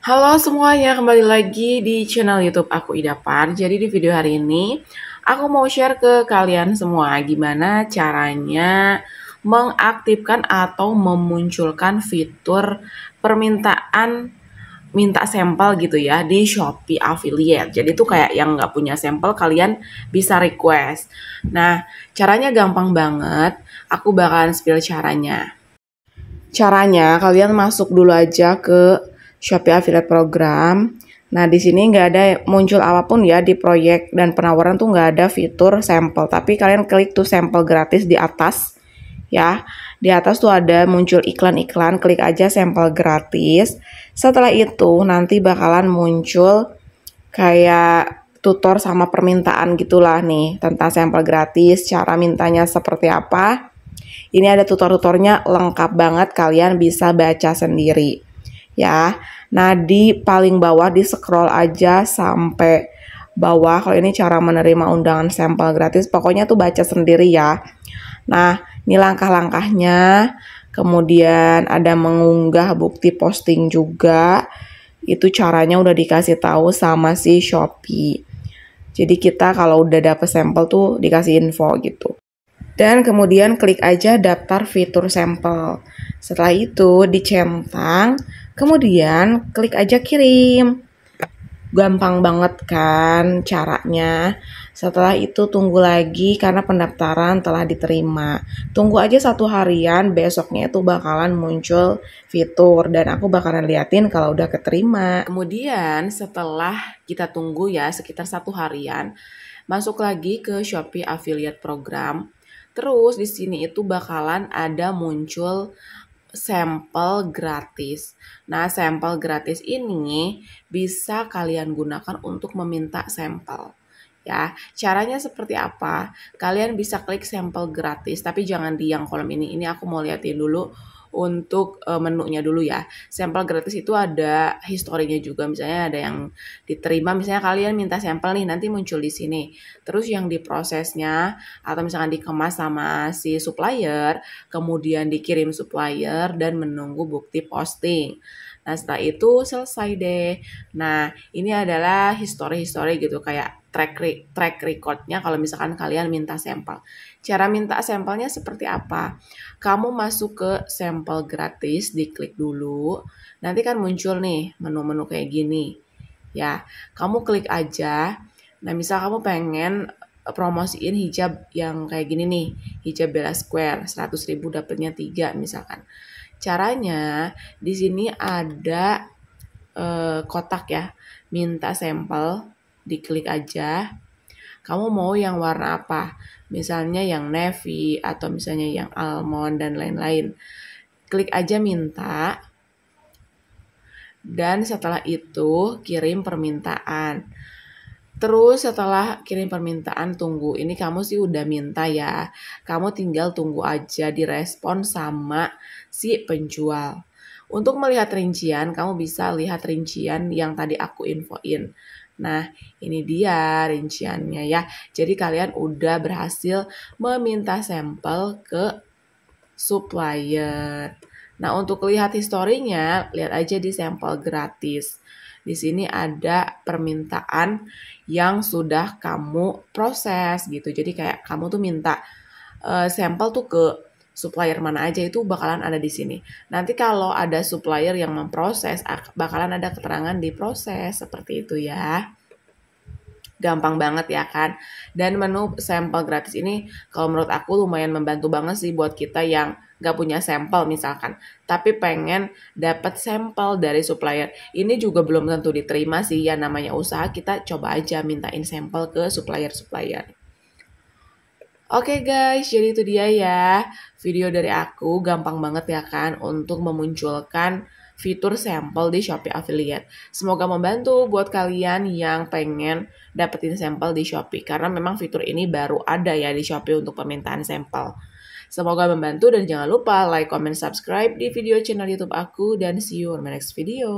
Halo semuanya, kembali lagi di channel YouTube aku Ida Idapar. Jadi di video hari ini aku mau share ke kalian semua gimana caranya mengaktifkan atau memunculkan fitur permintaan minta sampel gitu ya di Shopee affiliate. Jadi tuh kayak yang nggak punya sampel kalian bisa request. Nah, caranya gampang banget. Aku bakalan spill caranya. Caranya kalian masuk dulu aja ke Shopee affiliate program. Nah, di sini nggak ada muncul apapun ya di proyek dan penawaran tuh nggak ada fitur sampel. Tapi kalian klik tuh sampel gratis di atas ya. Di atas tuh ada muncul iklan-iklan, klik aja sampel gratis. Setelah itu nanti bakalan muncul kayak tutor sama permintaan gitulah nih tentang sampel gratis, cara mintanya seperti apa. Ini ada tutor-tutornya lengkap banget, kalian bisa baca sendiri. Ya. Nah, di paling bawah di scroll aja sampai bawah. Kalau ini cara menerima undangan sampel gratis, pokoknya tuh baca sendiri ya. Nah, ini langkah-langkahnya. Kemudian ada mengunggah bukti posting juga. Itu caranya udah dikasih tahu sama si Shopee. Jadi kita kalau udah dapet sampel tuh dikasih info gitu. Dan kemudian klik aja daftar fitur sampel. Setelah itu dicentang, kemudian klik aja kirim gampang banget kan caranya. Setelah itu tunggu lagi karena pendaftaran telah diterima. Tunggu aja satu harian, besoknya itu bakalan muncul fitur dan aku bakalan liatin kalau udah keterima. Kemudian setelah kita tunggu ya sekitar satu harian, masuk lagi ke Shopee Affiliate Program. Terus di sini itu bakalan ada muncul sampel gratis. Nah, sampel gratis ini bisa kalian gunakan untuk meminta sampel. Ya, caranya seperti apa? Kalian bisa klik sampel gratis, tapi jangan di yang kolom ini. Ini aku mau liatin dulu untuk uh, menunya dulu ya. Sampel gratis itu ada historinya juga, misalnya ada yang diterima, misalnya kalian minta sampel nih, nanti muncul di sini. Terus yang diprosesnya, atau misalkan dikemas sama si supplier, kemudian dikirim supplier, dan menunggu bukti posting. Nah setelah itu selesai deh. Nah ini adalah histori-histori gitu kayak track track recordnya kalau misalkan kalian minta sampel. Cara minta sampelnya seperti apa? Kamu masuk ke sampel gratis, diklik dulu. Nanti kan muncul nih menu-menu kayak gini. Ya, kamu klik aja. Nah, misal kamu pengen promosiin hijab yang kayak gini nih, hijab Bella Square, 100 ribu dapatnya 3 misalkan. Caranya, di sini ada e, kotak ya, minta sampel diklik aja kamu mau yang warna apa misalnya yang navy atau misalnya yang almond dan lain-lain klik aja minta dan setelah itu kirim permintaan Terus setelah kirim permintaan tunggu, ini kamu sih udah minta ya. Kamu tinggal tunggu aja direspon sama si penjual. Untuk melihat rincian, kamu bisa lihat rincian yang tadi aku infoin. Nah, ini dia rinciannya ya. Jadi kalian udah berhasil meminta sampel ke supplier. Nah, untuk lihat historinya, lihat aja di sampel gratis. Di sini ada permintaan yang sudah kamu proses gitu. Jadi kayak kamu tuh minta uh, sampel tuh ke supplier mana aja itu bakalan ada di sini. Nanti kalau ada supplier yang memproses, bakalan ada keterangan di proses seperti itu ya. Gampang banget ya kan. Dan menu sampel gratis ini kalau menurut aku lumayan membantu banget sih buat kita yang gak punya sampel misalkan. Tapi pengen dapat sampel dari supplier. Ini juga belum tentu diterima sih ya namanya usaha kita coba aja mintain sampel ke supplier-supplier. Oke okay guys, jadi itu dia ya video dari aku. Gampang banget ya kan untuk memunculkan fitur sampel di Shopee Affiliate. Semoga membantu buat kalian yang pengen dapetin sampel di Shopee. Karena memang fitur ini baru ada ya di Shopee untuk permintaan sampel. Semoga membantu dan jangan lupa like, comment, subscribe di video channel YouTube aku. Dan see you on my next video.